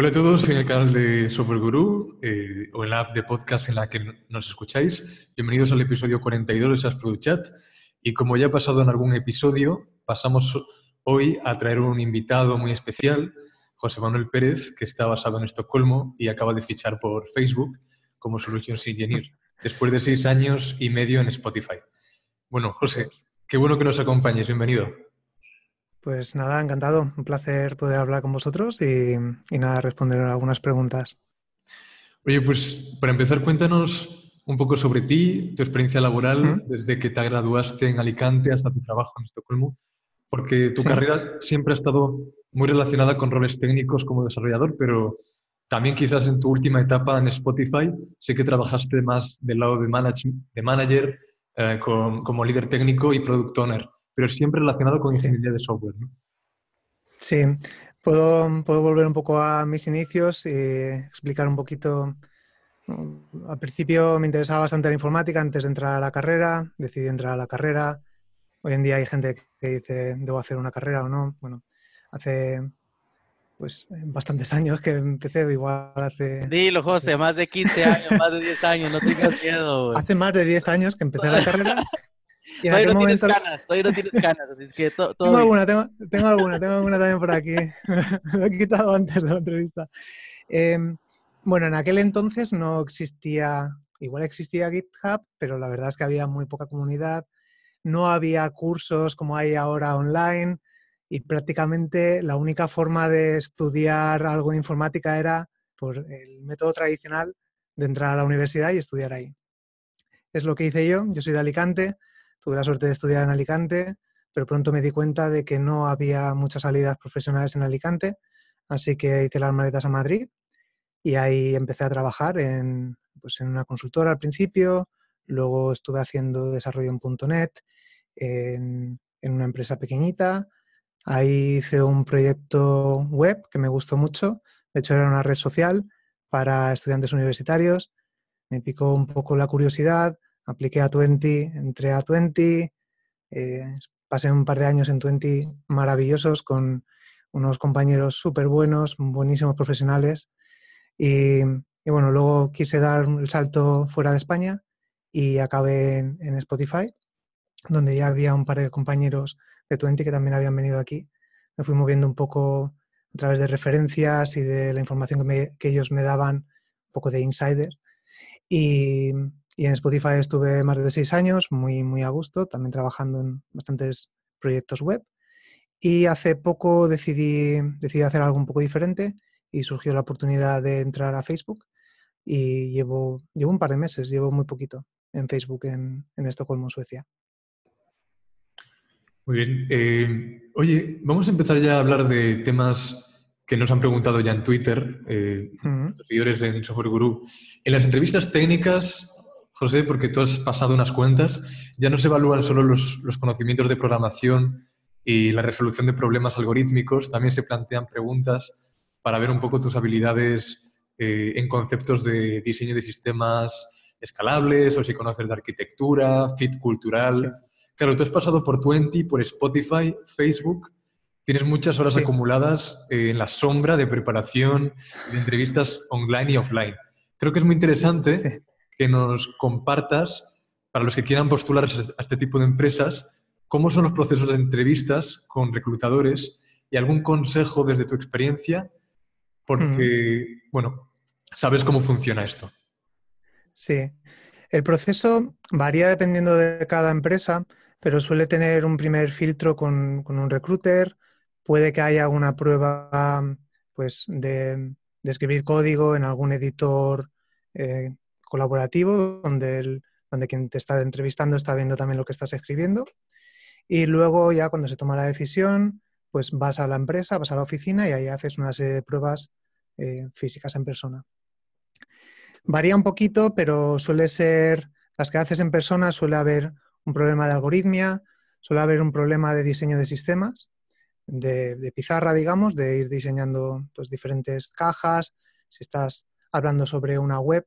Hola a todos en el canal de Software eh, o en la app de podcast en la que nos escucháis. Bienvenidos al episodio 42 de SAS Product Y como ya ha pasado en algún episodio, pasamos hoy a traer un invitado muy especial, José Manuel Pérez, que está basado en Estocolmo y acaba de fichar por Facebook como Solutions Engineer, después de seis años y medio en Spotify. Bueno, José, qué bueno que nos acompañes. Bienvenido. Pues nada, encantado. Un placer poder hablar con vosotros y, nada, responder algunas preguntas. Oye, pues para empezar, cuéntanos un poco sobre ti, tu experiencia laboral, desde que te graduaste en Alicante hasta tu trabajo en Estocolmo, porque tu carrera siempre ha estado muy relacionada con roles técnicos como desarrollador, pero también quizás en tu última etapa en Spotify, sé que trabajaste más del lado de, de manager eh, como líder técnico y product owner pero siempre relacionado con ingeniería de software. ¿no? Sí, puedo, volver un poco a mis inicios y explicar un poquito. Mm, al principio me interesaba bastante la informática antes de entrar a la carrera, decidí entrar a la carrera. Hoy en día hay gente que dice, ¿debo hacer una carrera o no? Bueno, hace pues bastantes años que empecé, igual hace... Dilo, José, más de 15 años, más de 10 años, no tengas miedo. Hace más de 10 años que empecé la carrera no tienes tengo, alguna, tengo, alguna, tengo, alguna, también por aquí. lo he quitado antes de la entrevista. Em, bueno, en aquel entonces no existía, igual existía GitHub, pero la verdad es que había muy poca comunidad, no había cursos como hay ahora online y prácticamente la única forma de estudiar algo de informática era por el método tradicional de entrar a la universidad y estudiar ahí. Es lo que hice yo, yo soy de Alicante, Tuve la suerte de estudiar en Alicante, pero pronto me di cuenta de que no había muchas salidas profesionales en Alicante, así que hice las maletas a Madrid y ahí empecé a trabajar en, pues, en una consultora al principio, luego estuve haciendo desarrollo en .NET, en, en una empresa pequeñita, ahí hice un proyecto web que me gustó mucho, de hecho era una red social para estudiantes universitarios, me picó un poco la curiosidad, apliqué a 20, entré a 20, eh, pasé un par de años en 20 maravillosos con unos compañeros súper buenos, buenísimos profesionales. Y, bueno, luego quise dar el salto fuera de España y acabé en, Spotify, donde ya había un par de compañeros de 20 que también habían venido aquí. Me fui moviendo un poco a través de referencias y de la información que, que ellos me daban, un poco de insider. Y, y en Spotify estuve más de seis años, muy, muy a gusto, también trabajando en bastantes proyectos web. Y hace poco decidí, decidí hacer algo un poco diferente y surgió la oportunidad de entrar a Facebook. Y llevo, llevo un par de meses, llevo muy poquito en Facebook en, Estocolmo, Suecia. Muy bien. Em, oye, vamos a empezar ya a hablar de temas que nos han preguntado ya en Twitter, eh, los seguidores de Software Guru. En las entrevistas técnicas José, porque tú has pasado unas cuentas, ya no se evalúan solo los, conocimientos de programación y la resolución de problemas algorítmicos, también se plantean preguntas para ver un poco tus habilidades eh, en conceptos de diseño de sistemas escalables o si conoces de arquitectura, fit cultural. Claro, tú has pasado por Twenty, por Spotify, Facebook. Tienes muchas horas acumuladas eh, en la sombra de preparación, de entrevistas online y offline. Creo que es muy interesante que nos compartas, para los que quieran postular este, a este tipo de empresas, cómo son los procesos de entrevistas con reclutadores y algún consejo desde tu experiencia, porque, bueno, sabes cómo funciona esto. Sí. El proceso varía dependiendo de cada empresa, pero suele tener un primer filtro con, un recruiter, puede que haya una prueba pues, de, escribir código en algún editor eh, colaborativo, donde, el, donde quien te está entrevistando está viendo también lo que estás escribiendo. Y luego ya cuando se toma la decisión, pues vas a la empresa, vas a la oficina y ahí haces una serie de pruebas eh, físicas en persona. Varía un poquito, pero suele ser, las que haces en persona suele haber un problema de algoritmia, suele haber un problema de diseño de sistemas, de, pizarra, digamos, de ir diseñando pues, diferentes cajas, si estás hablando sobre una web,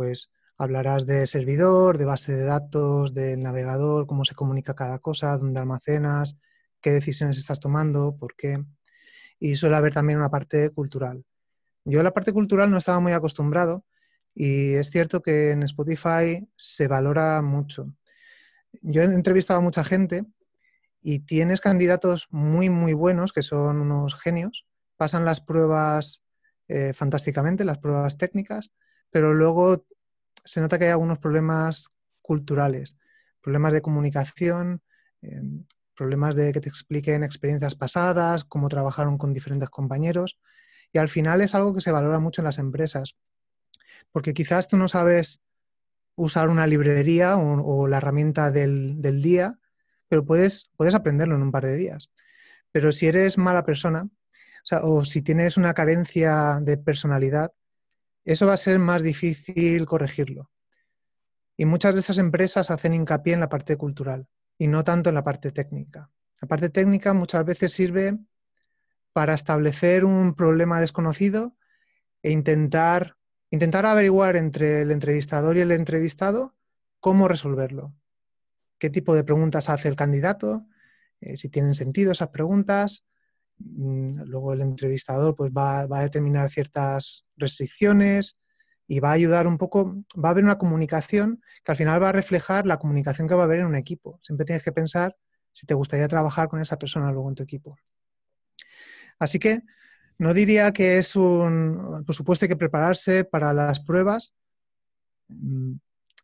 pues hablarás de servidor, de base de datos, del navegador, cómo se comunica cada cosa, dónde almacenas, qué decisiones estás tomando, por qué. Y suele haber también una parte cultural. Yo a la parte cultural no estaba muy acostumbrado y es cierto que en Spotify se valora mucho. Yo he entrevistado a mucha gente y tienes candidatos muy, muy buenos, que son unos genios, pasan las pruebas eh, fantásticamente, las pruebas técnicas, pero luego se nota que hay algunos problemas culturales, problemas de comunicación, em, problemas de que te expliquen experiencias pasadas, cómo trabajaron con diferentes compañeros. Y al final es algo que se valora mucho en las empresas, porque quizás tú no sabes usar una librería o, la herramienta del, día, pero puedes, puedes aprenderlo en un par de días. Pero si eres mala persona, o si tienes una carencia de personalidad, eso va a ser más difícil corregirlo. Y muchas de esas empresas hacen hincapié en la parte cultural y no tanto en la parte técnica. La parte técnica muchas veces sirve para establecer un problema desconocido e intentar, intentar averiguar entre el entrevistador y el entrevistado cómo resolverlo. ¿Qué tipo de preguntas hace el candidato? Eh, si tienen sentido esas preguntas, Mm, luego el entrevistador pues va, va, a determinar ciertas restricciones y va a ayudar un poco, va a haber una comunicación que al final va a reflejar la comunicación que va a haber en un equipo. Siempre tienes que pensar si te gustaría trabajar con esa persona luego en tu equipo. Así que no diría que es un, por supuesto hay que prepararse para las pruebas, mm,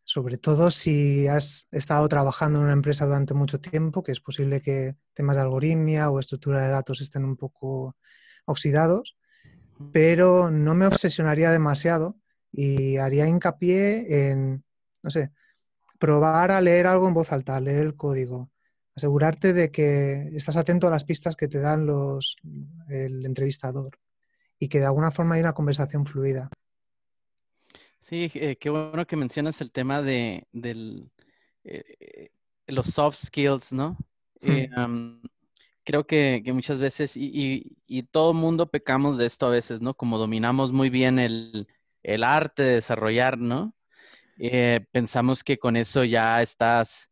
sobre todo si has estado trabajando en una empresa durante mucho tiempo, que es posible que temas de algoritmia o estructura de datos estén un poco oxidados, pero no me obsesionaría demasiado y haría hincapié en, no sé, probar a leer algo en voz alta, leer el código, asegurarte de que estás atento a las pistas que te dan los, el entrevistador y que de alguna forma hay una conversación fluida. Sí, eh, qué bueno que mencionas el tema de eh, eh, los soft skills, ¿no? Hmm. creo que, muchas veces, y, y, y todo mundo pecamos de esto a veces, ¿no? Como dominamos muy bien el, arte de desarrollar, ¿no? pensamos que con eso ya estás,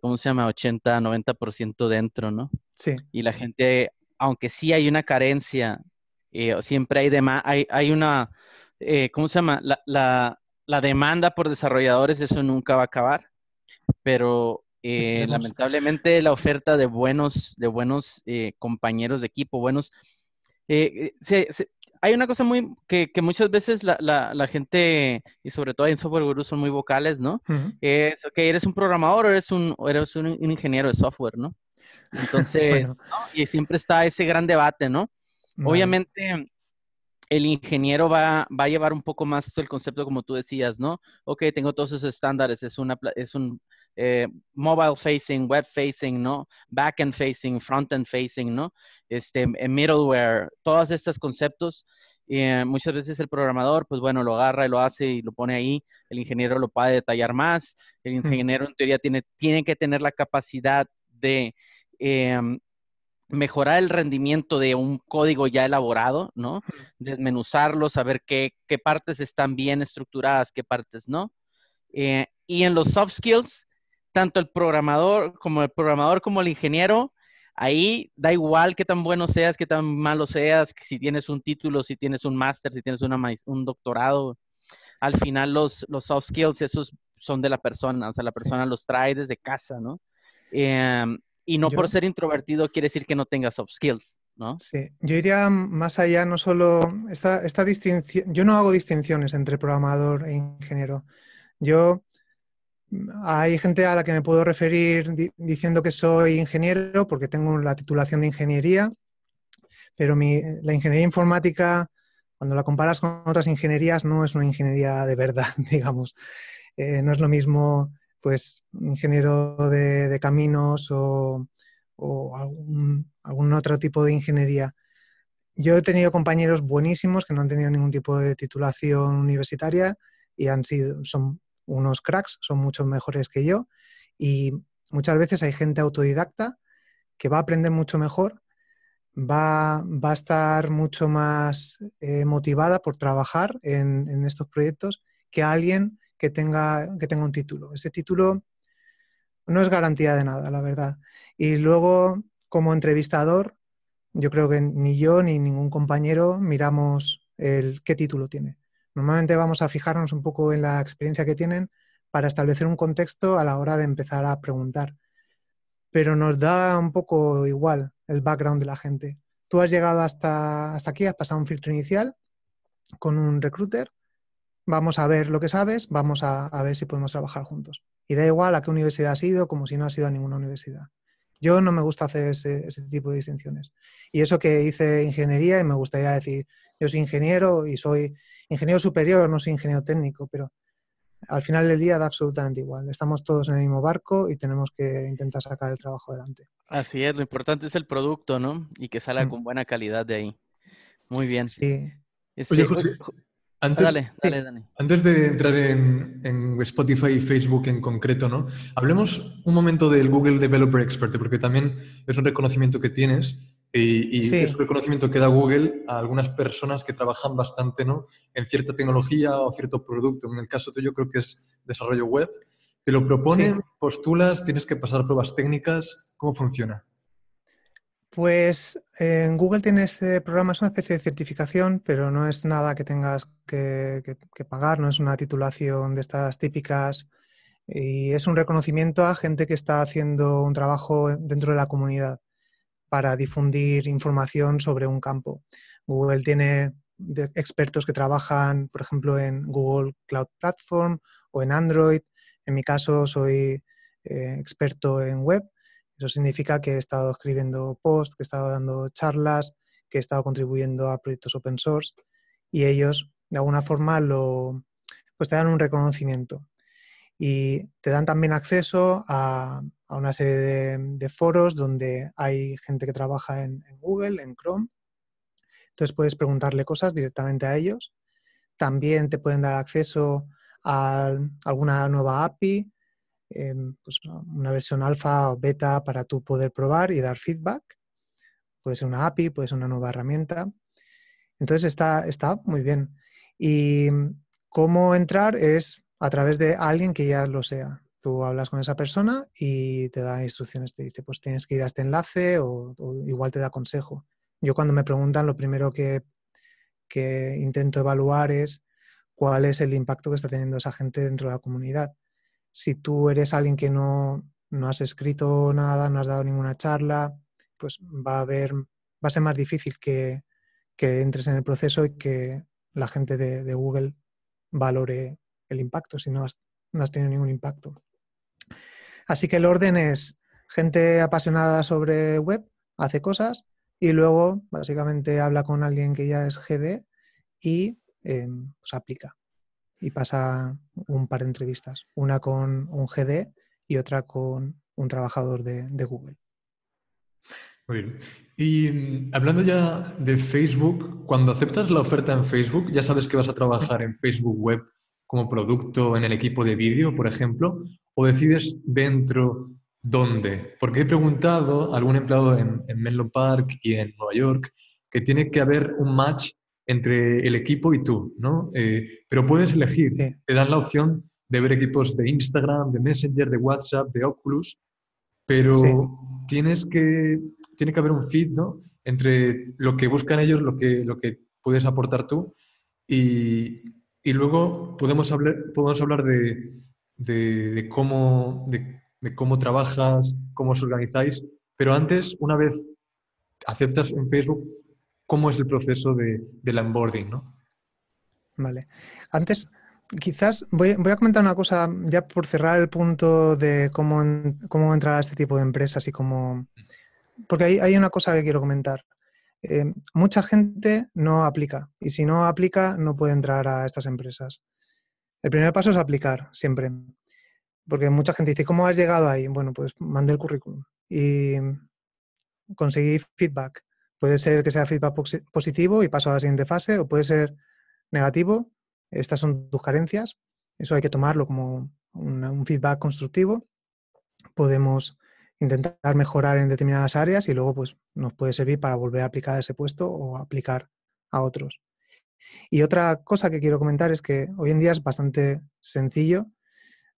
¿cómo se llama? 80, 90% dentro, ¿no? Sí. Y la gente, aunque sí hay una carencia, siempre hay, hay, hay una eh, ¿cómo se llama? La, la, demanda por desarrolladores, eso nunca va a acabar, pero eh, lamentablemente la oferta de buenos, de buenos eh, compañeros de equipo, buenos... hay una cosa muy que, muchas veces la, gente, y sobre todo en Software Guru, son muy vocales, ¿no? Es, que eres un programador o eres un, eres un, ingeniero de software, ¿no? Entonces, y siempre está ese gran debate, no. Obviamente, el ingeniero va, a llevar un poco más el concepto como tú decías, ¿no? Ok, tengo todos esos estándares, es, una, es un eh, mobile facing, web facing, ¿no? back Back-end facing, front-end facing, ¿no? Este, middleware, todos estos conceptos. Eh, muchas veces el programador, pues bueno, lo agarra y lo hace y lo pone ahí. El ingeniero lo puede detallar más. El hmm. ingeniero en teoría tiene, tiene que tener la capacidad de em, mejorar el rendimiento de un código ya elaborado, ¿no? Desmenuzarlo, saber qué, partes están bien estructuradas, qué partes no. Eh, y en los soft skills, tanto el programador como el programador como el ingeniero, ahí da igual qué tan bueno seas, qué tan malo seas, si tienes un título, si tienes un máster, si tienes un doctorado. Al final los, los soft skills, esos son de la persona, o sea, la persona los trae desde casa, ¿no? Em, y no por ser introvertido quiere decir que no tenga soft skills, ¿no? Sí, yo iría más allá, no solo esta, esta distinción, yo no hago distinciones entre programador e ingeniero. Yo, hay gente a la que me puedo referir diciendo que soy ingeniero porque tengo la titulación de ingeniería, pero la ingeniería informática, cuando la comparas con otras ingenierías, no es una ingeniería de verdad, digamos. Eh, no es lo mismo pues ingeniero de, caminos o, algún, otro tipo de ingeniería. Yo he tenido compañeros buenísimos que no han tenido ningún tipo de titulación universitaria y han sido, son unos cracks, son mucho mejores que yo. Y muchas veces hay gente autodidacta que va a aprender mucho mejor, va, a estar mucho más eh, motivada por trabajar en estos proyectos que alguien que tenga, que tenga un título. Ese título no es garantía de nada, la verdad. Y luego, como entrevistador, yo creo que ni yo ni ningún compañero miramos el qué título tiene. Normalmente vamos a fijarnos un poco en la experiencia que tienen para establecer un contexto a la hora de empezar a preguntar. Pero nos da un poco igual el background de la gente. Tú has llegado hasta, hasta aquí, has pasado un filtro inicial con un recruiter vamos a ver lo que sabes, vamos a, ver si podemos trabajar juntos. Y da igual a qué universidad has ido, como si no has ido a ninguna universidad. Yo no me gusta hacer ese, tipo de distinciones. Y eso que hice ingeniería, y me gustaría decir, yo soy ingeniero y soy ingeniero superior, no soy ingeniero técnico, pero al final del día da absolutamente igual. Estamos todos en el mismo barco y tenemos que intentar sacar el trabajo adelante. Así es, lo importante es el producto, ¿no? Y que salga mm. con buena calidad de ahí. Muy bien. Sí. Este, antes, de entrar en, Spotify y Facebook en concreto, ¿no? Hablemos un momento del Google Developer Expert, porque también es un reconocimiento que tienes y, es un reconocimiento que da Google a algunas personas que trabajan bastante ¿no? en cierta tecnología o cierto producto. En el caso tuyo creo que es desarrollo web. Te lo proponen, postulas, tienes que pasar pruebas técnicas. ¿Cómo funciona? Pues eh, en Google tiene este eh, programa, es una especie de certificación, pero no es nada que tengas que, pagar, no es una titulación de estas típicas y es un reconocimiento a gente que está haciendo un trabajo dentro de la comunidad para difundir información sobre un campo. Google tiene expertos que trabajan, por ejemplo, en Google Cloud Platform o en Android. En mi caso, soy eh, experto en web eso significa que he estado escribiendo posts, que he estado dando charlas, que he estado contribuyendo a proyectos open source y ellos de alguna forma lo, pues te dan un reconocimiento. Y te dan también acceso a, una serie de, foros donde hay gente que trabaja en Google, en Chrome. Entonces puedes preguntarle cosas directamente a ellos. También te pueden dar acceso a alguna nueva API Em, pues una versión alfa o beta para tú poder probar y dar feedback. Puede ser una API, puede ser una nueva herramienta. Entonces está, muy bien. Y mm, cómo entrar es a través de alguien que ya lo sea. Tú hablas con esa persona y te da instrucciones, te dice, pues tienes que ir a este enlace o, igual te da consejo. Yo cuando me preguntan, lo primero que, que intento evaluar es cuál es el impacto que está teniendo esa gente dentro de la comunidad si tú eres alguien que no, no has escrito nada, no has dado ninguna charla, pues va a haber, va a ser más difícil que, que entres en el proceso y que la gente de, Google valore el impacto, si no has, no has tenido ningún impacto. Así que el orden es gente apasionada sobre web, hace cosas y luego básicamente habla con alguien que ya es GD y eh, se pues aplica y pasa un par de entrevistas, una con un GD y otra con un trabajador de, Google. Muy bien. Y mm, hablando ya de Facebook, cuando aceptas la oferta en Facebook, ya sabes que vas a trabajar en Facebook Web como producto en el equipo de vídeo, por ejemplo, o decides dentro dónde. Porque he preguntado a algún empleado en Menlo Park y en Nueva York que tiene que haber un match entre el equipo y tú, ¿no? Eh, pero puedes elegir, te dan la opción de ver equipos de Instagram, de Messenger, de WhatsApp, de Oculus, pero tienes que, tiene que haber un feed, ¿no? Entre lo que buscan ellos, lo que, lo que puedes aportar tú y, luego podemos hablar, podemos hablar de, de, cómo, de, de cómo trabajas, cómo os organizáis, pero antes, una vez aceptas en Facebook, cómo es el proceso de, del onboarding, ¿no? Vale. Antes, quizás voy, a comentar una cosa ya por cerrar el punto de cómo, cómo entrar a este tipo de empresas y cómo... Porque hay, hay una cosa que quiero comentar. Eh, mucha gente no aplica y si no aplica no puede entrar a estas empresas. El primer paso es aplicar siempre. Porque mucha gente dice, ¿cómo has llegado ahí? Bueno, pues mandé el currículum y conseguí feedback Puede ser que sea feedback positivo y paso a la siguiente fase, o puede ser negativo, estas son tus carencias, eso hay que tomarlo como un, feedback constructivo. Podemos intentar mejorar en determinadas áreas y luego pues, nos puede servir para volver a aplicar ese puesto o aplicar a otros. Y otra cosa que quiero comentar es que hoy en día es bastante sencillo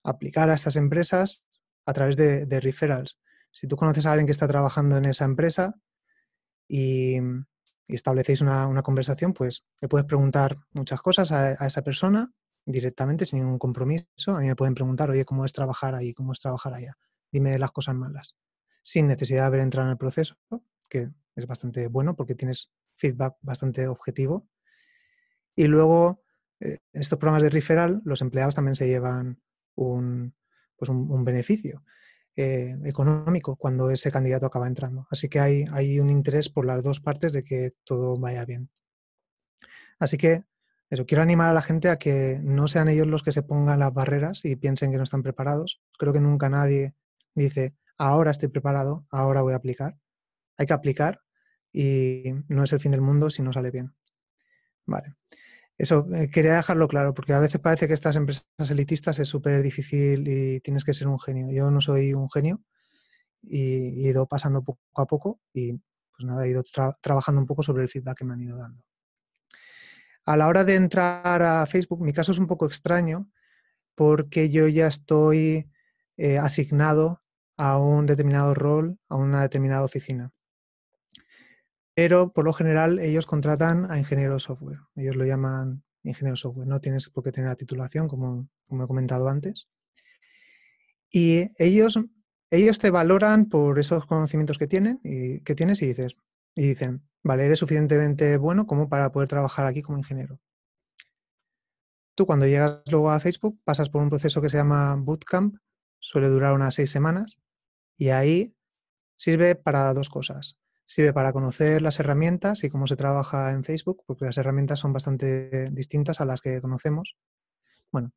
aplicar a estas empresas a través de, de referrals. Si tú conoces a alguien que está trabajando en esa empresa, y, establecéis una, conversación, pues le puedes preguntar muchas cosas a, esa persona directamente, sin ningún compromiso. A mí me pueden preguntar, oye, ¿cómo es trabajar ahí? ¿Cómo es trabajar allá? Dime las cosas malas. Sin necesidad de haber entrado en el proceso, que es bastante bueno porque tienes feedback bastante objetivo. Y luego, en eh, estos programas de referral, los empleados también se llevan un pues, beneficio. Eh, económico cuando ese candidato acaba entrando. Así que hay, hay un interés por las dos partes de que todo vaya bien. Así que eso, quiero animar a la gente a que no sean ellos los que se pongan las barreras y piensen que no están preparados. Creo que nunca nadie dice, ahora estoy preparado, ahora voy a aplicar. Hay que aplicar y no es el fin del mundo si no sale bien. Vale. Eso, eh, quería dejarlo claro, porque a veces parece que estas empresas elitistas es súper difícil y tienes que ser un genio. Yo no soy un genio y he ido pasando poco a poco y pues nada, he ido trabajando un poco sobre el feedback que me han ido dando. A la hora de entrar a Facebook, mi caso es un poco extraño porque yo ya estoy eh, asignado a un determinado rol, a una determinada oficina pero por lo general ellos contratan a ingenieros software. Ellos lo llaman ingeniero software. No tienes por qué tener la titulación, como, he comentado antes. Y ellos, ellos te valoran por esos conocimientos que, tienen y, que tienes y, dices, y dicen, vale, eres suficientemente bueno como para poder trabajar aquí como ingeniero. Tú cuando llegas luego a Facebook pasas por un proceso que se llama Bootcamp, suele durar unas seis semanas, y ahí sirve para dos cosas sirve para conocer las herramientas y cómo se trabaja en Facebook, porque las herramientas son bastante distintas a las que conocemos. Bueno,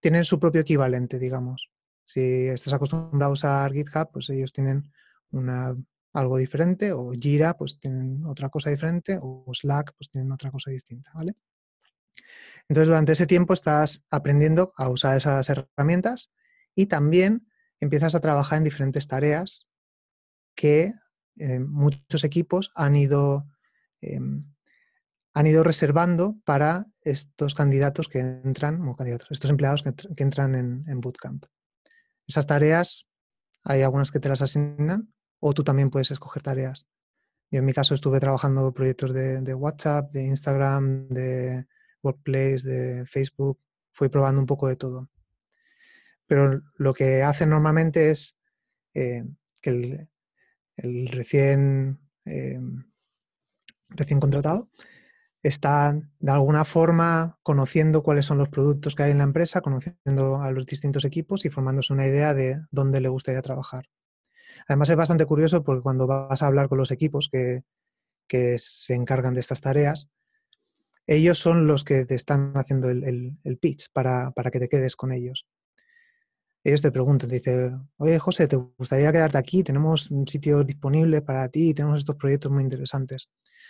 tienen su propio equivalente, digamos. Si estás acostumbrado a usar GitHub, pues ellos tienen una, algo diferente, o Jira, pues tienen otra cosa diferente, o Slack, pues tienen otra cosa distinta, ¿vale? Entonces, durante ese tiempo estás aprendiendo a usar esas herramientas y también empiezas a trabajar en diferentes tareas que eh, muchos equipos han ido, em, han ido reservando para estos candidatos que entran, candidatos, estos empleados que, entran en, Bootcamp. Esas tareas, hay algunas que te las asignan o tú también puedes escoger tareas. Yo en mi caso estuve trabajando proyectos de, WhatsApp, de Instagram, de Workplace, de Facebook. Fui probando un poco de todo. Pero lo que hacen normalmente es eh, que el, el recién, eh, recién contratado, está de alguna forma conociendo cuáles son los productos que hay en la empresa, conociendo a los distintos equipos y formándose una idea de dónde le gustaría trabajar. Además es bastante curioso porque cuando vas a hablar con los equipos que, se encargan de estas tareas, ellos son los que te están haciendo el, pitch para, que te quedes con ellos ellos te preguntan, te dicen, oye José, ¿te gustaría quedarte aquí? Tenemos un sitio disponible para ti y tenemos estos proyectos muy interesantes.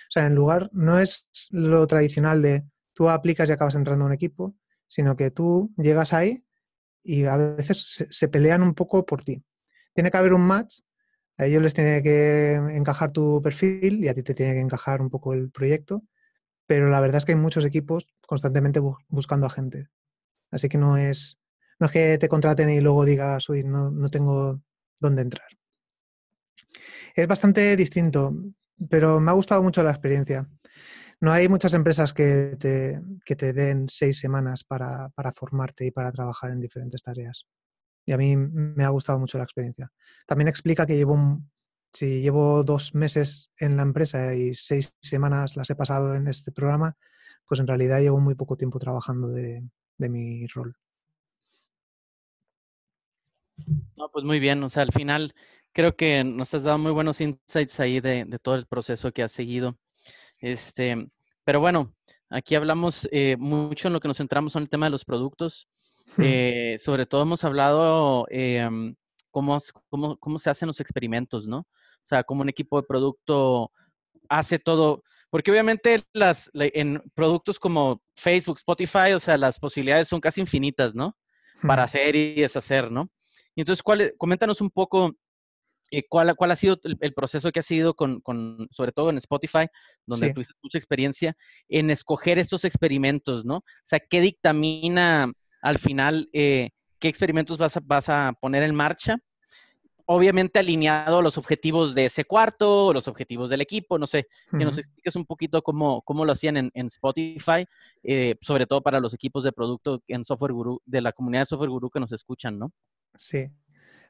O sea, en lugar, no es lo tradicional de tú aplicas y acabas entrando a un equipo, sino que tú llegas ahí y a veces se, pelean un poco por ti. Tiene que haber un match, a ellos les tiene que encajar tu perfil y a ti te tiene que encajar un poco el proyecto, pero la verdad es que hay muchos equipos constantemente buscando a gente. Así que no es no es que te contraten y luego digas, uy, no, tengo dónde entrar. Es bastante distinto, pero me ha gustado mucho la experiencia. No hay muchas empresas que te, den seis semanas para, formarte y para trabajar en diferentes tareas. Y a mí me ha gustado mucho la experiencia. También explica que llevo un, si llevo dos meses en la empresa y seis semanas las he pasado en este programa, pues en realidad llevo muy poco tiempo trabajando de mi rol. No, pues muy bien, o sea, al final creo que nos has dado muy buenos insights ahí de, todo el proceso que has seguido. Este, pero bueno, aquí hablamos eh, mucho en lo que nos centramos en el tema de los productos. Hmm. Eh, sobre todo hemos hablado eh, cómo, cómo, se hacen los experimentos, ¿no? O sea, cómo un equipo de producto hace todo. Porque obviamente las, en productos como Facebook, Spotify, o sea, las posibilidades son casi infinitas, ¿no? Hmm. Para hacer y deshacer, ¿no? Y entonces, ¿cuál, coméntanos un poco eh, ¿cuál, ha sido el, proceso que ha sido con, sobre todo en Spotify, donde tuviste mucha experiencia, en escoger estos experimentos, ¿no? O sea, ¿qué dictamina al final eh, qué experimentos vas a, vas a poner en marcha? Obviamente alineado a los objetivos de ese cuarto, los objetivos del equipo, no sé, que nos expliques un poquito cómo, lo hacían en, Spotify, eh, sobre todo para los equipos de producto en Software Guru, de la comunidad de Software Guru que nos escuchan, ¿no? Sí,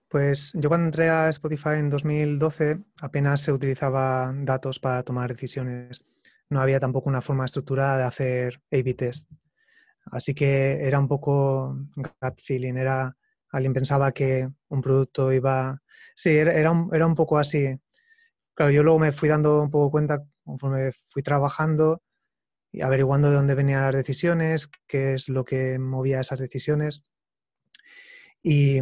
pues yo cuando entré a Spotify en 2012 apenas se utilizaba datos para tomar decisiones. No había tampoco una forma estructurada de hacer A-B test. Así que era un poco gut feeling, era alguien pensaba que un producto iba... Sí, era, un, era un poco así. Claro, yo luego me fui dando un poco cuenta conforme fui trabajando y averiguando de dónde venían las decisiones, qué es lo que movía esas decisiones y,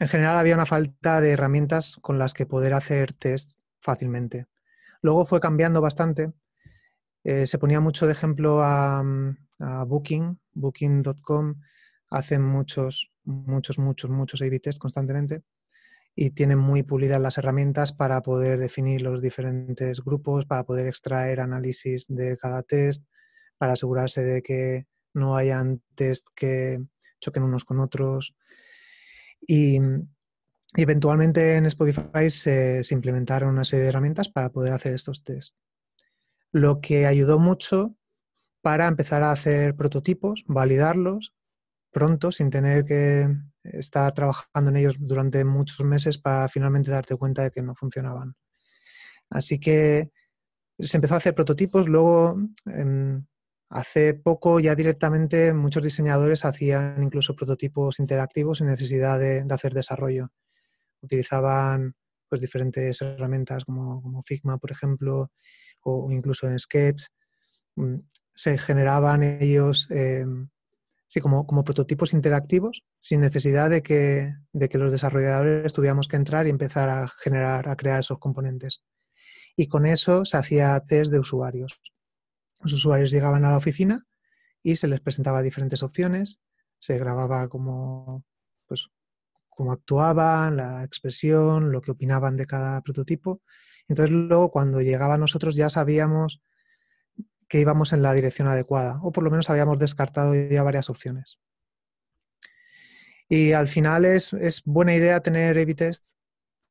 en general había una falta de herramientas con las que poder hacer test fácilmente. Luego fue cambiando bastante. Eh, se ponía mucho de ejemplo a, mm, Booking, Booking.com hacen muchos, muchos, muchos, muchos A-B constantemente y tienen muy pulidas las herramientas para poder definir los diferentes grupos, para poder extraer análisis de cada test, para asegurarse de que no hayan test que choquen unos con otros. Y, eventualmente en Spotify se, implementaron una serie de herramientas para poder hacer estos test. Lo que ayudó mucho para empezar a hacer prototipos, validarlos pronto, sin tener que estar trabajando en ellos durante muchos meses para finalmente darte cuenta de que no funcionaban. Así que se empezó a hacer prototipos, luego en, em, Hace poco ya directamente muchos diseñadores hacían incluso prototipos interactivos sin necesidad de, hacer desarrollo. Utilizaban pues, diferentes herramientas como, Figma, por ejemplo, o incluso en Sketch. Mm, se generaban ellos em, sí, como, como, prototipos interactivos sin necesidad de que, de que los desarrolladores tuviéramos que entrar y empezar a generar, a crear esos componentes. Y con eso se hacía test de usuarios los usuarios llegaban a la oficina y se les presentaba diferentes opciones, se grababa pues, cómo, actuaban, la expresión, lo que opinaban de cada prototipo. Entonces luego cuando llegaba a nosotros ya sabíamos que íbamos en la dirección adecuada o por lo menos habíamos descartado ya varias opciones. Y al final es, buena idea tener a test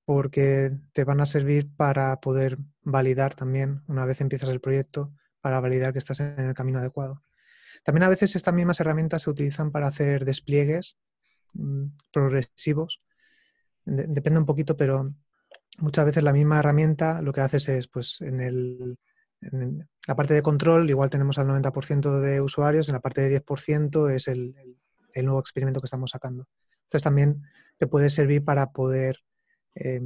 porque te van a servir para poder validar también una vez empiezas el proyecto para validar que estás en el camino adecuado. También a veces estas mismas herramientas se utilizan para hacer despliegues mm, progresivos. depende un poquito, pero muchas veces la misma herramienta lo que haces es, pues, en, el, la parte de control, igual tenemos al 90% de usuarios, en la parte de 10% es el, nuevo experimento que estamos sacando. Entonces también te puede servir para poder eh,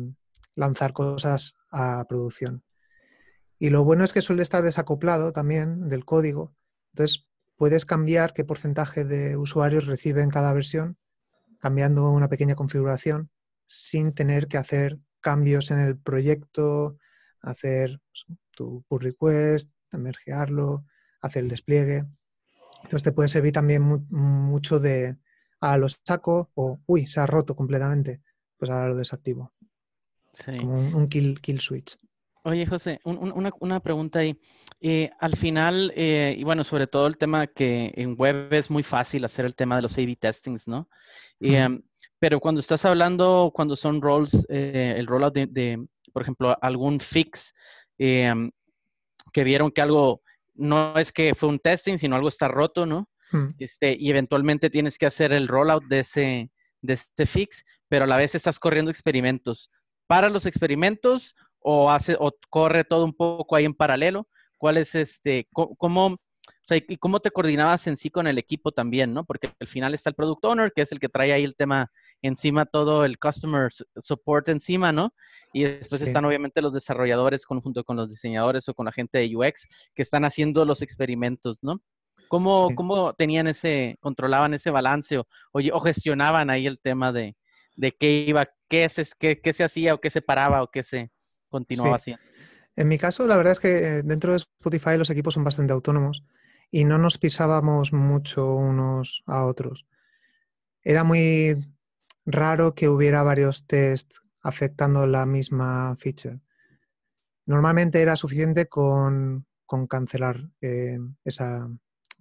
lanzar cosas a producción. Y lo bueno es que suele estar desacoplado también del código. Entonces, puedes cambiar qué porcentaje de usuarios reciben cada versión, cambiando una pequeña configuración sin tener que hacer cambios en el proyecto, hacer pues, tu pull request, emergearlo, hacer el despliegue. Entonces te puede servir también mucho de, a ah, lo saco o, uy, se ha roto completamente, pues ahora lo desactivo. Como un, un kill, kill switch. Oye, José, una, pregunta ahí. Eh, al final, eh, y bueno, sobre todo el tema que en web es muy fácil hacer el tema de los A-B testings, ¿no? Em, pero cuando estás hablando, cuando son roles, eh, el rollout de, por ejemplo, algún fix em, que vieron que algo no es que fue un testing, sino algo está roto, ¿no? Mm. Este, y eventualmente tienes que hacer el rollout de ese, de este fix, pero a la vez estás corriendo experimentos. ¿Para los experimentos o hace o corre todo un poco ahí en paralelo? ¿Cuál es este cómo o sea, y cómo te coordinabas en sí con el equipo también, ¿no? Porque al final está el product owner, que es el que trae ahí el tema encima, todo el customer support encima, ¿no? Y después están obviamente los desarrolladores junto con los diseñadores o con la gente de UX que están haciendo los experimentos, ¿no? ¿Cómo, tenían ese, controlaban ese balance o, gestionaban ahí el tema de, de, qué iba, qué se, qué, qué se hacía o qué se paraba o qué se, continuaba En mi caso, la verdad es que eh, dentro de Spotify los equipos son bastante autónomos y no nos pisábamos mucho unos a otros. Era muy raro que hubiera varios tests afectando la misma feature. Normalmente era suficiente con, cancelar eh, esa,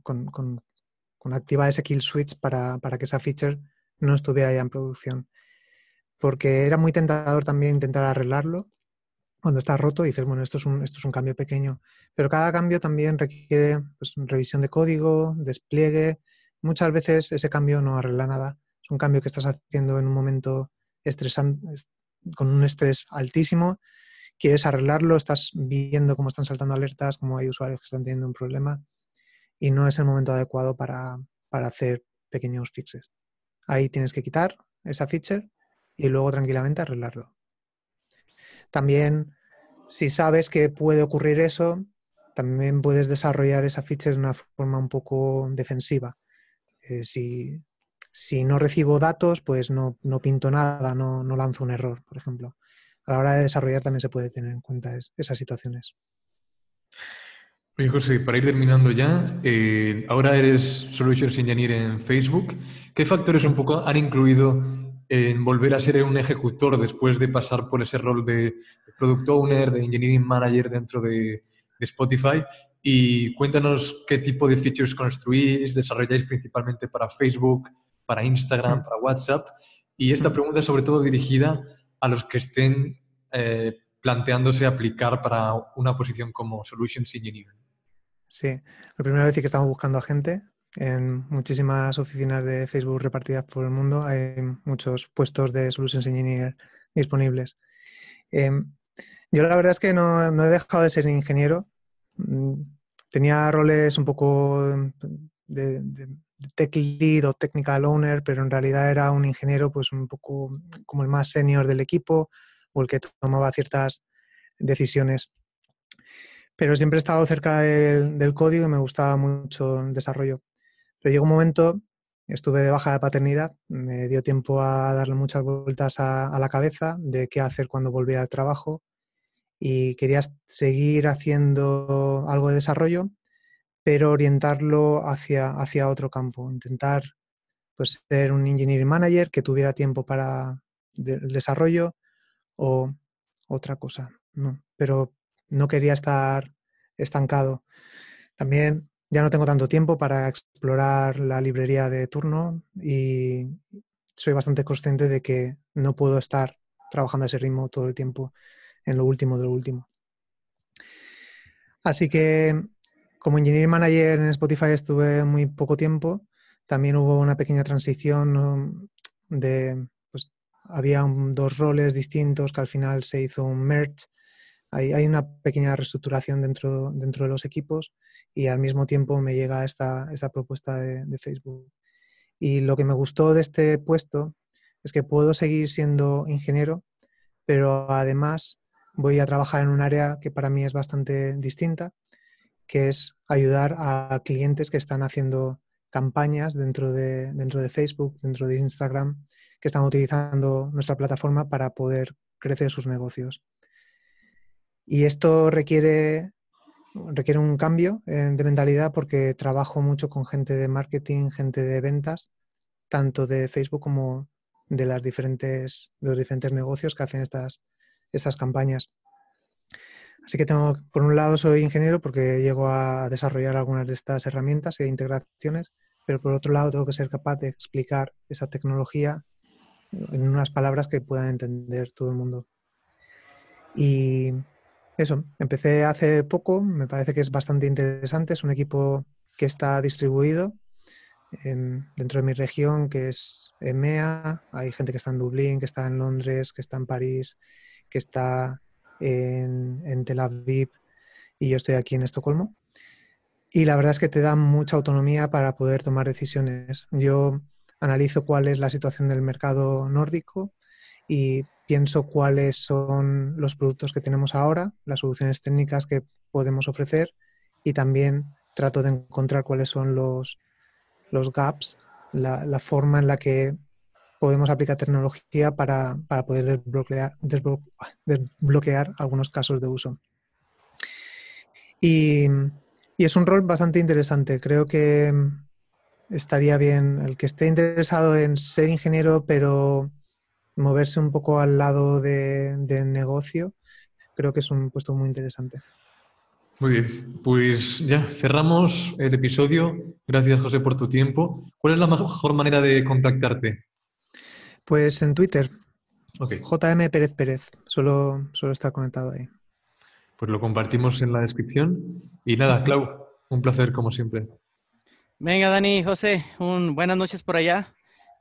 con, activar ese kill switch para, para que esa feature no estuviera ya en producción. Porque era muy tentador también intentar arreglarlo cuando está roto dices, bueno, esto es un, esto es un cambio pequeño. Pero cada cambio también requiere pues, revisión de código, despliegue. Muchas veces ese cambio no arregla nada. Es un cambio que estás haciendo en un momento estresante, con un estrés altísimo. Quieres arreglarlo, estás viendo cómo están saltando alertas, cómo hay usuarios que están teniendo un problema y no es el momento adecuado para, para hacer pequeños fixes. Ahí tienes que quitar esa feature y luego tranquilamente arreglarlo. También si sabes que puede ocurrir eso, también puedes desarrollar esa feature de una forma un poco defensiva. Eh, si, no recibo datos, pues no, pinto nada, no, lanzo un error, por ejemplo. A la hora de desarrollar también se puede tener en cuenta esas situaciones. Oye, José, para ir terminando ya, eh, ahora eres Solutions Engineer en Facebook. ¿Qué factores un poco han incluido en volver a ser un ejecutor después de pasar por ese rol de product owner, de engineering manager dentro de, Spotify. Y cuéntanos qué tipo de features construís, desarrolláis principalmente para Facebook, para Instagram, para WhatsApp. Y esta pregunta es sobre todo dirigida a los que estén eh, planteándose aplicar para una posición como Solutions Engineer. Sí, lo primero es decir que estamos buscando a gente. En muchísimas oficinas de Facebook repartidas por el mundo hay muchos puestos de Solutions Engineer disponibles. Em, yo la verdad es que no, he dejado de ser ingeniero. Mm, tenía roles un poco de, de, tech lead o technical owner, pero en realidad era un ingeniero pues un poco como el más senior del equipo o el que tomaba ciertas decisiones. Pero siempre he estado cerca del, código y me gustaba mucho el desarrollo. Pero llegó un momento, estuve de baja de paternidad, me dio tiempo a darle muchas vueltas a la cabeza de qué hacer cuando volviera al trabajo, y quería seguir haciendo algo de desarrollo, pero orientarlo hacia, hacia otro campo, intentar pues, ser un engineering manager que tuviera tiempo para el desarrollo o otra cosa, pero no quería estar estancado. También ya no tengo tanto tiempo para explorar la librería de turno y soy bastante consciente de que no puedo estar trabajando a ese ritmo todo el tiempo en lo último de lo último. Así que como engineer manager en Spotify estuve muy poco tiempo. También hubo una pequeña transición de, pues, había dos roles distintos que al final se hizo un merge. Hay, hay, una pequeña reestructuración dentro, dentro de los equipos y al mismo tiempo me llega esta, esta propuesta de, de Facebook. Y lo que me gustó de este puesto es que puedo seguir siendo ingeniero, pero además voy a trabajar en un área que para mí es bastante distinta, que es ayudar a clientes que están haciendo campañas dentro de, dentro de Facebook, dentro de Instagram, que están utilizando nuestra plataforma para poder crecer sus negocios. Y esto requiere, requiere un cambio eh, de mentalidad porque trabajo mucho con gente de marketing, gente de ventas, tanto de Facebook como de, las diferentes, de los diferentes negocios que hacen estas, estas campañas. Así que tengo, por un lado, soy ingeniero porque llego a desarrollar algunas de estas herramientas e integraciones, pero por otro lado tengo que ser capaz de explicar esa tecnología en unas palabras que puedan entender todo el mundo. Y eso, empecé hace poco, me parece que es bastante interesante, es un equipo que está distribuido dentro de mi región, que es EMEA, hay gente que está en Dublín, que está en Londres, que está en París, que está en, Tel Aviv y yo estoy aquí en Estocolmo. Y la verdad es que te da mucha autonomía para poder tomar decisiones. Yo analizo cuál es la situación del mercado nórdico y pienso cuáles son los productos que tenemos ahora, las soluciones técnicas que podemos ofrecer y también trato de encontrar cuáles son los, los gaps, la, la forma en la que podemos aplicar tecnología para, poder desbloquear, ah, desbloquear, algunos casos de uso. Y, es un rol bastante interesante. Creo que estaría bien el que esté interesado en ser ingeniero, pero moverse un poco al lado del negocio, creo que es un puesto muy interesante. Muy bien, pues ya cerramos el episodio. Gracias, José, por tu tiempo. ¿Cuál es la mejor manera de contactarte? Pues en Twitter. JM Pérez Pérez. Solo, está conectado ahí. Pues lo compartimos en la descripción. Y nada, Clau, un placer como siempre. Venga, Dani, José, un, buenas noches por allá.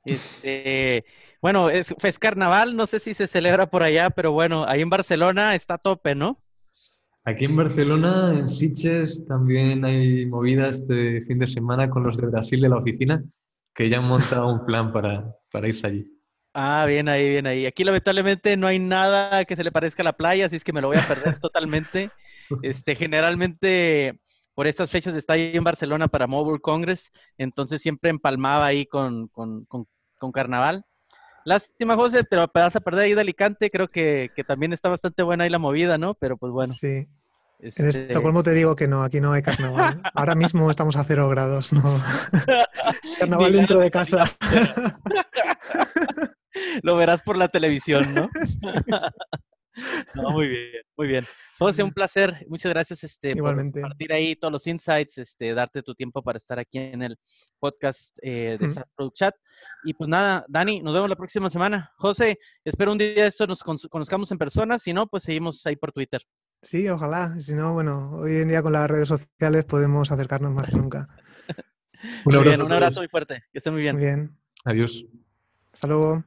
Este, bueno, es, es, carnaval, no sé si se celebra por allá, pero bueno, ahí en Barcelona está tope, ¿no? Aquí en Barcelona, en Sitges, también hay movidas de fin de semana con los de Brasil de la oficina, que ya han montado un plan para, para irse allí. Ah, bien ahí, bien ahí. Aquí lamentablemente no hay nada que se le parezca a la playa, así es que me lo voy a perder totalmente. Este, generalmente por estas fechas está ahí en Barcelona para Mobile Congress, entonces siempre empalmaba ahí con, carnaval. Lástima, José, pero vas a perder ahí de Alicante, creo que, también está bastante buena ahí la movida, ¿no? Pero pues bueno. Sí. Este... En Estocolmo te digo que no, aquí no hay carnaval. Ahora mismo estamos a cero grados, ¿no? carnaval dentro de casa lo verás por la televisión, ¿no? No, muy bien, muy bien. José, un placer. Muchas gracias este, por compartir ahí todos los insights, este, darte tu tiempo para estar aquí en el podcast eh, de uh Chat. Y pues nada, Dani, nos vemos la próxima semana. José, espero un día esto nos conozcamos en persona. Si no, pues seguimos ahí por Twitter. Sí, ojalá. Si no, bueno, hoy en día con las redes sociales podemos acercarnos más que nunca. un abrazo. Muy un abrazo muy fuerte. Que esté muy bien. Muy bien. Adiós. Hasta luego.